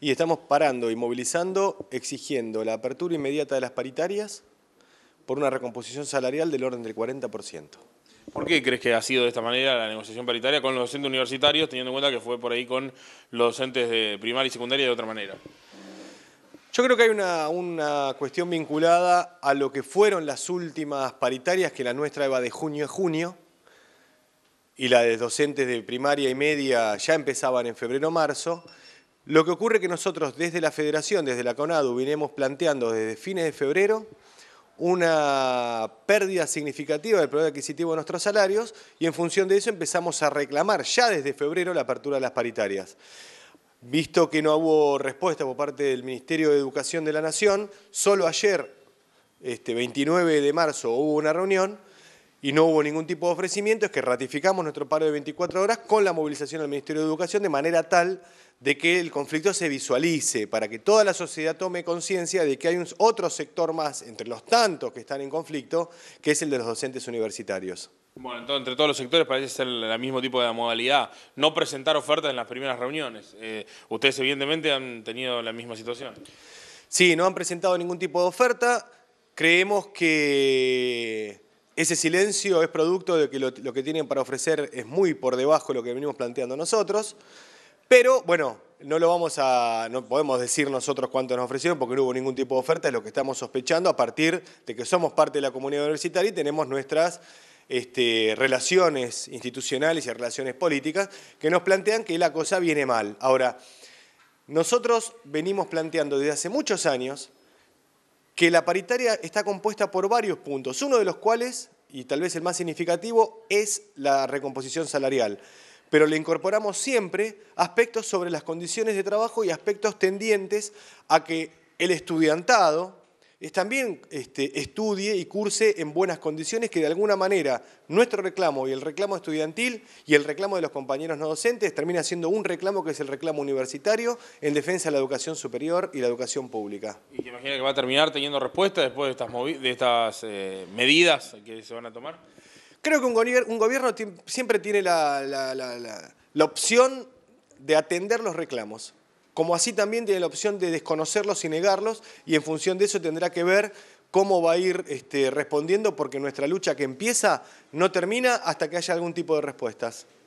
Y estamos parando y movilizando, exigiendo la apertura inmediata de las paritarias por una recomposición salarial del orden del 40%. ¿Por qué crees que ha sido de esta manera la negociación paritaria con los docentes universitarios, teniendo en cuenta que fue por ahí con los docentes de primaria y secundaria de otra manera? Yo creo que hay una, cuestión vinculada a lo que fueron las últimas paritarias, que la nuestra iba de junio a junio, y la de docentes de primaria y media ya empezaban en febrero-marzo, lo que ocurre es que nosotros desde la Federación, desde la CONADU, vinimos planteando desde fines de febrero una pérdida significativa del poder adquisitivo de nuestros salarios y en función de eso empezamos a reclamar ya desde febrero la apertura de las paritarias. Visto que no hubo respuesta por parte del Ministerio de Educación de la Nación, solo ayer, este 29 de marzo, hubo una reunión y no hubo ningún tipo de ofrecimiento, es que ratificamos nuestro paro de 24 horas con la movilización del Ministerio de Educación de manera tal de que el conflicto se visualice, para que toda la sociedad tome conciencia de que hay otro sector más, entre los tantos que están en conflicto, que es el de los docentes universitarios. Bueno, entonces, entre todos los sectores parece ser el mismo tipo de modalidad, no presentar ofertas en las primeras reuniones. Eh, ustedes evidentemente han tenido la misma situación. Sí, no han presentado ningún tipo de oferta. Creemos que ese silencio es producto de que lo, que tienen para ofrecer es muy por debajo de lo que venimos planteando nosotros, pero bueno, no lo vamos a, no podemos decir nosotros cuánto nos ofrecieron porque no hubo ningún tipo de oferta, es lo que estamos sospechando a partir de que somos parte de la comunidad universitaria y tenemos nuestras este, relaciones institucionales y relaciones políticas que nos plantean que la cosa viene mal. Ahora, nosotros venimos planteando desde hace muchos años que la paritaria está compuesta por varios puntos, uno de los cuales, y tal vez el más significativo, es la recomposición salarial. Pero le incorporamos siempre aspectos sobre las condiciones de trabajo y aspectos tendientes a que el estudiantado, es también este, estudie y curse en buenas condiciones, que de alguna manera nuestro reclamo y el reclamo estudiantil y el reclamo de los compañeros no docentes termina siendo un reclamo que es el reclamo universitario en defensa de la educación superior y la educación pública. ¿Y te imaginas que va a terminar teniendo respuesta después de estas, eh, medidas que se van a tomar? Creo que un, gobierno siempre tiene la opción de atender los reclamos como así también tiene la opción de desconocerlos y negarlos, y en función de eso tendrá que ver cómo va a ir este, respondiendo, porque nuestra lucha que empieza no termina hasta que haya algún tipo de respuestas.